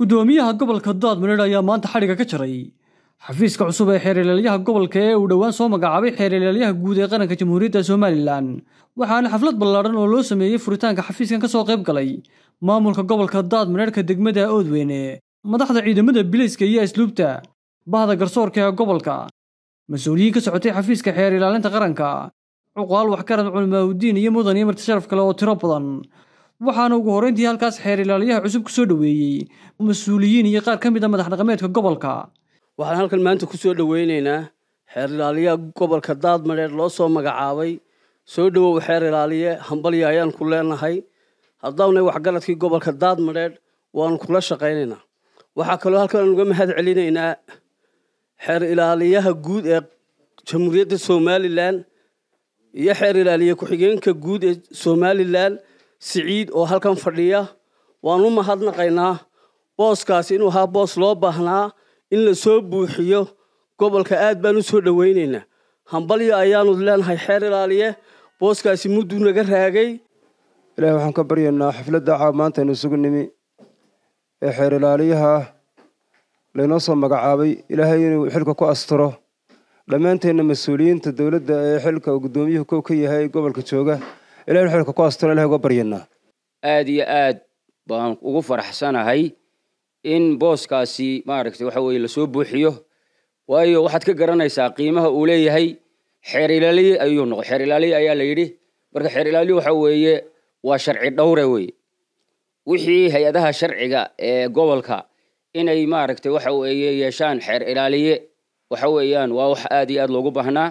guddoomiyaha gobolka daad mareedh ayaa maanta xadhiga ka jaray xafiiska cusub ee xeerhilaalyaha gobolka ee uu dhowaan soo magacaabay xeerhilaalyaha guud ee qaranka jamhuuriyadda somalilan waxaana xaflad ballaadhan oo loo sameeyey furitaanka xafiiskan ka soo qayb galay maamulka gobolka daad mareedhka degmada oodweyne madaxda ciidamada bilayska iyo asluubta bahda garsoorka ee gobolka mas-uuliyiin ka socotay xafiiska xeer ilaalinta qaranka cuqaal waxkaran culmaawdiin iyo mudan iyo martisharaf kale oo tiro badan waxaana ugu horreyntii halkaas xeer ilaaliyaha cusub kusoo soo dhoweeyey mas-uuliyiin iyo qaar ka mid a ah madax dhaqameedka gobolka waxaan halkan maanta ku soo dhoweynaynaa xeer ilaaliyaha gobolka daadmadheer loo soo magacaabay soo dhowow xeer ilaaliye hambalya ayaan ku leenahay haddawnay waxgaradkii gobolka daadmadheer waan kula shaqaynaynaa waxaa kaloo halkan uga mahad celinaynaa xeer ilaaliyaha guud ee jamhuuriyadda somalilan iyo xeer ilaaliye ku-xigeenka guud ee somalilan siciid oo halkan fadhiya waan u mahadnaqaynaa booskaasi inuu ahaa boos loo baahnaa in la soo buuxiyo gobolka aad baan u soo dhowaynaynaa hambalyo ayaanu leenahay xeer ilaaliye booskaasi mudduu naga raagay ilaah waxaan ka baryaynaa xafladda caa maantaynu isugu nimi ee xeer ilaaliyaha laynoo soo magacaabay ilaahay inuu xilka ku asturo dhammaanteenna mas-uuliyiinta dowladda ee xilka guddoomiyuhu ko ka yahay gobolka jooga ilahi wuxuu ku asturo ilahi uga baryanaa aada iyo aad baan ugu faraxsanahay in booskaasi maaragtay waxa weeye lasoo buuxiyo waayo waxaad ka garanaysaa qiimaha uu leeyahay xeer ilaaliye ayuu noqo xeer ilaaliye ayaa la yidhi marka xeer ilaaliye waxa weeye waa sharci dhowre weeye wixii hay-adaha sharciga ee gobolka inay maaragtay waxa weeye yeeshaan xeer ilaaliye waxa weeyaan waa wax aada iyo aada loogu baahnaa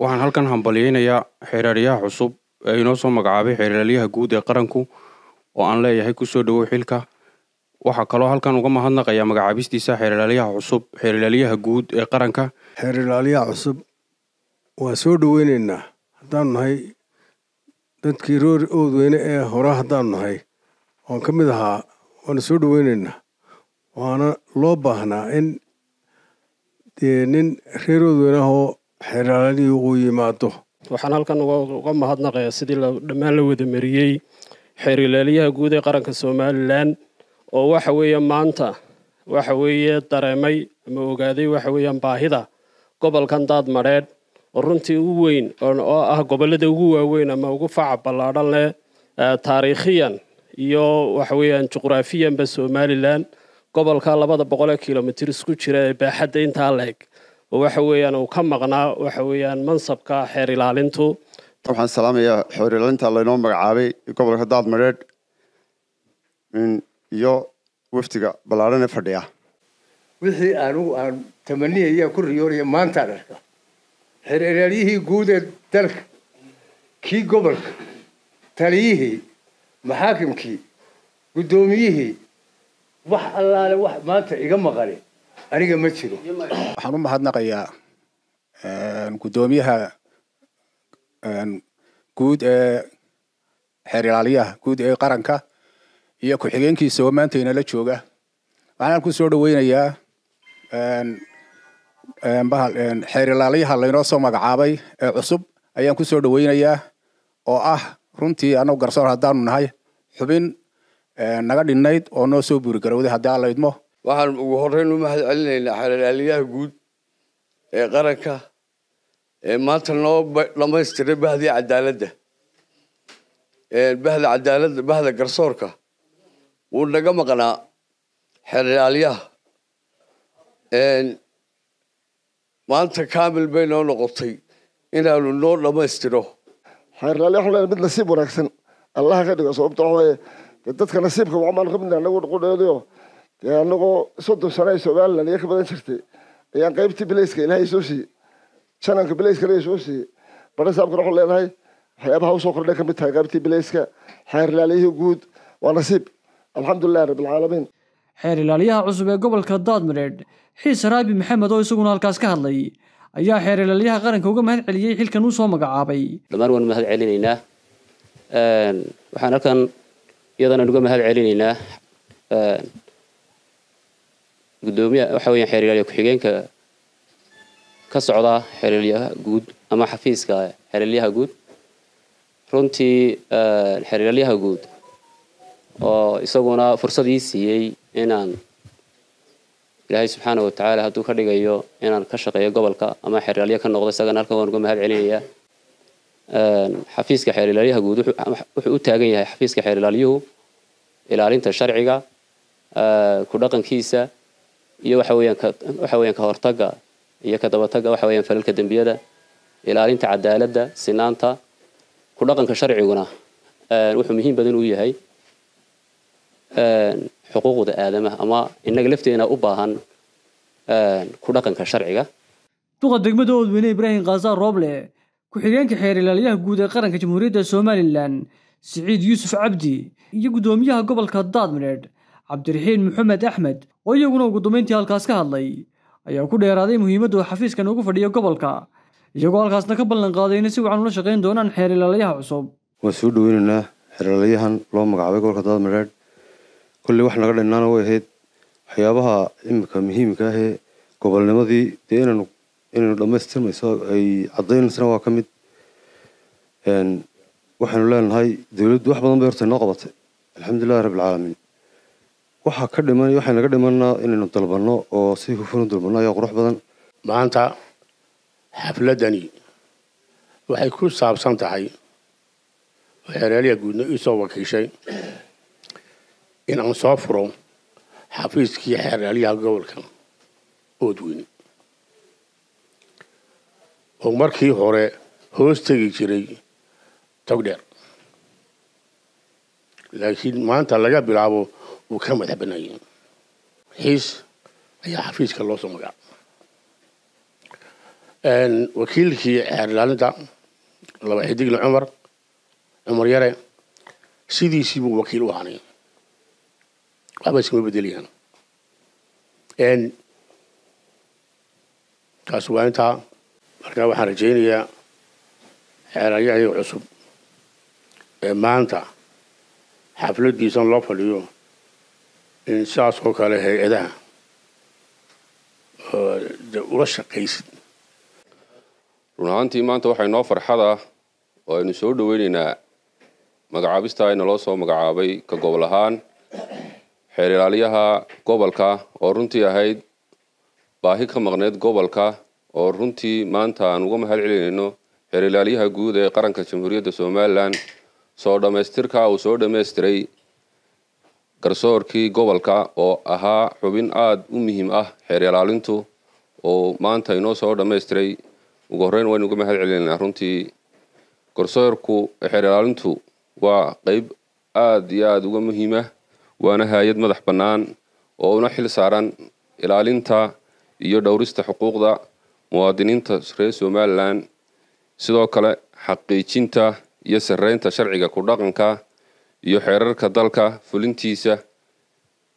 waxaan halkan hambalyeynayaa xeeraryaha cusub inoo soo magacaabay xeeralyaha guud ee qaranku oo aan leeyahay kusoo dhowow xilka waxaa kaloo halkan uga mahadnaqayaa magacaabistiisa xeeralyaha cusub xeeralyaha guud ee qaranka xeeralyaha cusub waa soo dhoweyneynaa haddaanu nahay dadkii roori oodweyne ee hore haddaanu nahay oan ka mid ahaa waana soo dhoweynaynaa waana loo baahnaa in dee nin reer oodweyne ahoo xeeralalyii uu yimaado waxaan halkan uga mahadnaqayaa sidii dhammaan la wada mariyey xeerilaalyaha guud ee qaranka somalilan oo waxa weeye maanta waxa weeye dareemay ama ogaaday waxa weeyaan baahida gobolkan daad madheedh oo runtii ugu weyn oo ah gobollada ugu waaweyn ama ugu faca ballaadhan leh taariikhiyan iyo waxa weeyaan juqraafiyanba somalilan gobolka labada boqol kilomitir isku jira ee baaxadda intaa la eg waxa weeyaan uu ka maqnaa waxa weeyaan mansabka xeer ilaalintu waxaan salaamayaa xeer ilaalinta laynoo magacaabay gobolka daad mareedh iyo waftiga ballaarhan ee fadhiya wixii anugu aan tamaniyaya ku riyoonaya maantaan arka xeer ilaaliyihii guud ee dalka kii gobolka taliyihii maxaakimkii guddoomiyihii wax allaale wax maanta iga maqani aniga ma jiro waxaan u mahadnaqayaa guddoomiyaha guud ee xeer ilaaliyaha guud ee qaranka iyo ku-xigeenkiisa oo maanta inala jooga waxaan ku soo dhaweynayaa xeer ilaaliyaha laynoo soo magacaabay ee cusub ayaan ku soo dhaweynayaa oo ah runtii anagu garsoor haddaanu nahay xubin naga dhinnayd oo noo soo buuri garowday haddii allaydmo waxaan ugu horeyn u mahad celinaynaa xalaalaaliyaha guud ee qaranka ee maanta noo dhamaystiray bahdii cadaaladda bahda cadaaladda bahda garsoorka wuu naga maqnaa xelaalyaha maanta kaamil bay noo noqotay inaanu noo dhammaystiro xeeraalya waxaan mid nasiib wanaagsan allaha ka dhigo sababto waxaa weeye dadka nasiibka waxmaan nagu anagu dhuqudheeliyo dee anagoo soddon sano ay somalilan iyo ka badan jirtay ayaan qaybtii beleyska ilaahay soo siiyey jananka beleyska ilahay soo siiyey barasaabkana waxaan leedahay waxyaabaha usoo kordhay ka mid tahay qaybtii bilayska xeer ilaaliyihii guud waa nasiib alxamdulilahi rabbilcaalamiin xeer ilaaliyaha cusub ee gobolka daadmareedh xiis raabi maxamed oo isaguna halkaas ka hadlay ayaa xeer ilaalyaha qaranka uga mahad celiyey xilkan uu soo magacaabay dhammaan waanu mahad celinaynaa ehm, waxaan halkan iyadana uga mahad celinaynaa gudoomiyaha waxa weeyaan xeeryaal ku-xigeenka ka socda xeeryaalaha guud ama xafiiska xeeryaalaha guud runtii xeeryaalaha guud oo isaguna fursad ii siiyey inaan ilaahay subxaana watacaala hadduu ka dhigayo inaan ka shaqeeyo gobolka ama xeeryaaliya ka noqdo isagana halkan waan uga mahad celinayaa xafiiska xeeryaalaha guud wuxuu u taagan yahay xafiiska xeeryaaliyuhu ilaalinta sharciga ku dhaqankiisa iyo waxa weyaan waxa weyaan ka hortaga iyo ka dabataga waxa weyaan falalka dembiyada ilaalinta cadaaladda sinaanta ku dhaqanka sharciguna wuxuu muhiim badan u yahay xuquuqda aadamaha ama inaga lafteena u baahan ku dhaqanka sharciga duqa degmada oodweyne ibraahim khasaar rooble ku-xigeenka xeer ilaaliyaha guud ee qaranka jamhuuriyadda somalilan siciid yuusuf cabdi iyo guddoomiyaha gobolka daadmineed cabdiraxiin maxamed axmed oo iyaguna ugu dambayntii halkaas ka hadlay ayaa ku dheeraaday muhiimadda uu xafiiskan ugu fadhiyo gobolka iyagoo halkaasna ka ballanqaaday inay si wacan ula shaqayn doonaan xeer ilaalayaha cusub waan soo dhoweynaynaa xeerlaalayahan loo magacaabay gobolka daad madheedh kolley wax naga dhinnaana way ahayd waxyaabaha iminka muhiimka ahee gobolnimadii dee inanu inaynu dhammaystirmayso ay caddaynaysana waa ka mid waxaynu leenahay dowladdu wax badan bay horta inoo qabatay alxamdulilahi rabbilcaalamiin waxaa ka dhiman waxay naga dhimanaa inaynu dalbanno oo si hufan u dalbanno ayaa qurux badan maanta xafladani waxay ku saabsan tahay waxeeraaliya guudna isoo wakiishay in aan soo furo xafiiskii xeeraaliyaha gobolka oodweyne oo markii hore hoos tegi jiray togdheer laakiin maanta laga bilaabo wuu ka madhabanayin xiis ayaa xafiiska loo soo magaca wakiilkii xeerlaalinta laba xidigle cumar cumar yare sidiisii buu wakiil u ahaanay waxba iskama bedelayaan taas waa intaa markaa waxaan rajaynayaa xeerayayaga cusub ee maanta xafladiisan loo fadhiyo sidaasoo kale hay-adaha ula shaqaysid run ahaantii maanta waxay noo farxad ah oo aynu soo dhoweynaynaa magacaabistaa inaloo soo magacaabay ka gobol ahaan xeer ilaaliyaha gobolka oo runtii ahayd baahi ka maqneyd gobolka oo runtii maanta aan uga mahad celinayno xeer ilaaliyaha guud ee qaranka jamhuuriyadda somalilan soo dhammaystirka uu soo dhammaystiray garsoorkii gobolka oo ahaa xubin aada u muhiim ah xeer ilaalintu oo maanta inoo soo dhamaystiray ugu horreyn waynu uga mahad celinaynaa runtii garsoorku xeer ilaalintu waa qeyb aad iyo aada uga muhiima ah, waana hay-ad madax bannaan oo una xil saaran ilaalinta iyo dhowrista xuquuqda muwaadiniinta reer somalilan sidoo kale xaqiijinta iyo sarreynta sharciga ku dhaqanka iyo xeerarka dalka fulintiisa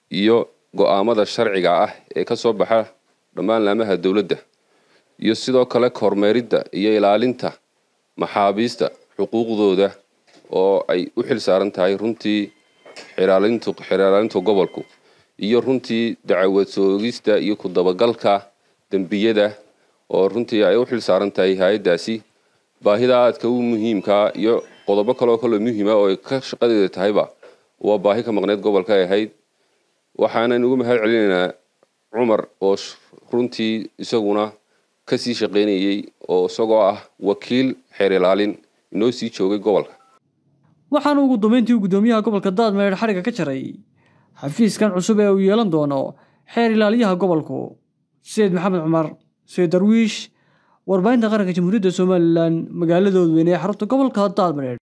iyo go-aamada sharciga ah ee ka soo baxa dhammaan laamaha dowladda iyo sidoo kale kormeeridda iyo ilaalinta maxaabiista xuquuqdooda oo ay u xil saaran tahay runtii xeraalinta gobolku iyo runtii dacawad soogista iyo ku dabagalka dembiyada oo runtii ay u xil saaran tahay hay-addaasi baahida aadka u muhiimkaa ah iyo qodobo kaleoo kale muhiima ah oo ay ka shaqadeeda tahayba waa baahi ka maqneed gobolka ay ahayd waxaanan ugu mahad celinaynaa cumar oo runtii isaguna kasii shaqaynayey oo isagoo ah wakiil xeer ilaalin inoo sii joogay gobolka waxaana ugu dambeyntii guddoomiyaha gobolka daad daadmeer xariga ka jaray xafiiskan cusub ee uu yeelan doono xeer ilaaliyaha gobolku sayid maxamed cumar sayid darwiish warbaahinta qaranka jamhuuriyadda somalilan magaaladooda weyne ee xarunta gobolka hidaad mareer